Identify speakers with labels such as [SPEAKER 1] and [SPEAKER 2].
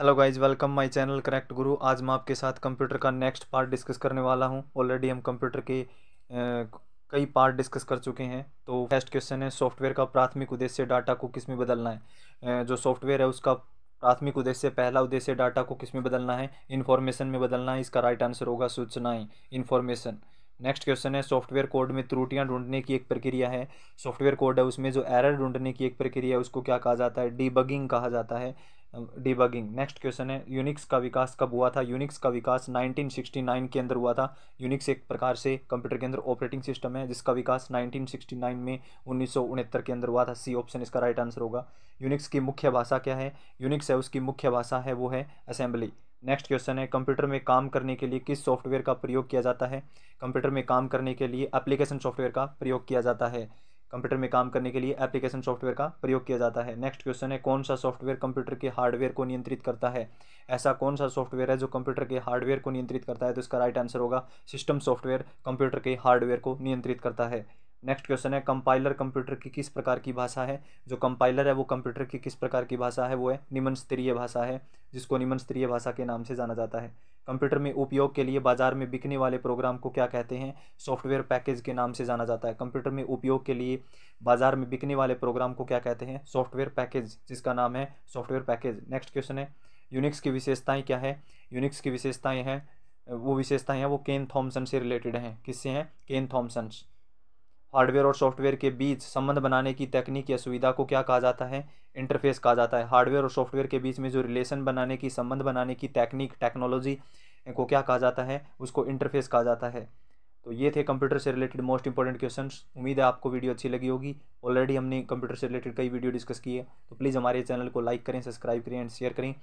[SPEAKER 1] hello guys welcome my channel correct गुरु आज मैं आपके साथ कंप्यूटर का नेक्स्ट पार्ट डिस्कस करने वाला हूं ऑलरेडी हम कंप्यूटर के कई पार्ट डिस्कस कर चुके हैं तो फर्स्ट क्वेश्चन है सॉफ्टवेयर का प्राथमिक उद्देश्य डाटा को किस में बदलना है जो सॉफ्टवेयर है उसका प्राथमिक उद्देश्य पहला उद्देश्य डाटा को किस में बदलना है इन्फॉर्मेशन में बदलना है इसका राइट आंसर होगा सूचनाएँ इन्फॉर्मेशन नेक्स्ट क्वेश्चन है सॉफ्टवेयर कोड में त्रुटियां ढूंढने की एक प्रक्रिया है सॉफ्टवेयर कोड है उसमें जो एरर ढूंढने की एक प्रक्रिया है उसको क्या कहा जाता है डीबगिंग कहा जाता है डीबगिंग नेक्स्ट क्वेश्चन है यूनिक्स का विकास कब हुआ था यूनिक्स का विकास 1969 के अंदर हुआ था यूनिक्स एक प्रकार से कंप्यूटर के अंदर ऑपरेटिंग सिस्टम है जिसका विकास 1969 में उन्नीस के अंदर हुआ था सी ऑप्शन इसका राइट आंसर होगा यूनिक्स की मुख्य भाषा क्या है यूनिक्स है उसकी मुख्य भाषा है वो है असेंबली नेक्स्ट क्वेश्चन है कंप्यूटर में काम करने के लिए किस सॉफ्टवेयर का प्रयोग किया जाता है कंप्यूटर में काम करने के लिए एप्लीकेशन सॉफ्टवेयर का प्रयोग किया जाता है कंप्यूटर में काम करने के लिए एप्लीकेशन सॉफ्टवेयर का प्रयोग किया जाता है नेक्स्ट क्वेश्चन है कौन सा सॉफ्टवेयर कंप्यूटर के हार्डवेयर को नियंत्रित करता है ऐसा कौन सा सॉफ्टवेयर है जो कंप्यूटर के हार्डवेयर को नियंत्रित करता है तो इसका राइट आंसर होगा सिस्टम सॉफ्टवेयर कंप्यूटर के हार्डवेयर को नियंत्रित करता है नेक्स्ट क्वेश्चन है कंपाइलर कंप्यूटर की किस प्रकार की भाषा है जो कंपाइलर है वो कंप्यूटर की किस प्रकार की भाषा है वो है निम्न स्तरीय भाषा है जिसको निम्न स्तरीय भाषा के नाम से जाना जाता है कंप्यूटर में उपयोग के लिए बाजार में बिकने वाले प्रोग्राम को क्या कहते हैं सॉफ्टवेयर पैकेज के नाम से जाना जाता है कंप्यूटर में उपयोग के लिए बाजार में बिकने वाले प्रोग्राम को क्या कहते हैं सॉफ्टवेयर पैकेज जिसका नाम है सॉफ्टवेयर पैकेज नेक्स्ट क्वेश्चन है यूनिक्स की विशेषताएँ क्या है यूनिक्स की विशेषताएँ हैं वो विशेषताएँ हैं वो केन थॉमसन से रिलेटेड हैं किससे हैं केन थॉमसन्स हार्डवेयर और सॉफ्टवेयर के बीच संबंध बनाने की तकनीक या सुविधा को क्या कहा जाता है इंटरफेस कहा जाता है हार्डवेयर और सॉफ्टवेयर के बीच में जो रिलेशन बनाने की संबंध बनाने की तकनीक टेक्नोलॉजी को क्या कहा जाता है उसको इंटरफेस कहा जाता है तो ये थे कंप्यूटर से रिलेटेड मोस्ट इंपॉर्टेंट क्वेश्चन उम्मीद है आपको वीडियो अच्छी लगी होगी ऑलरेडी हमने कंप्यूटर से रिलेटेड कई वीडियो डिस्कस किए तो प्लीज़ हमारे चैनल को लाइक करें सब्सक्राइब करें एंड शेयर करें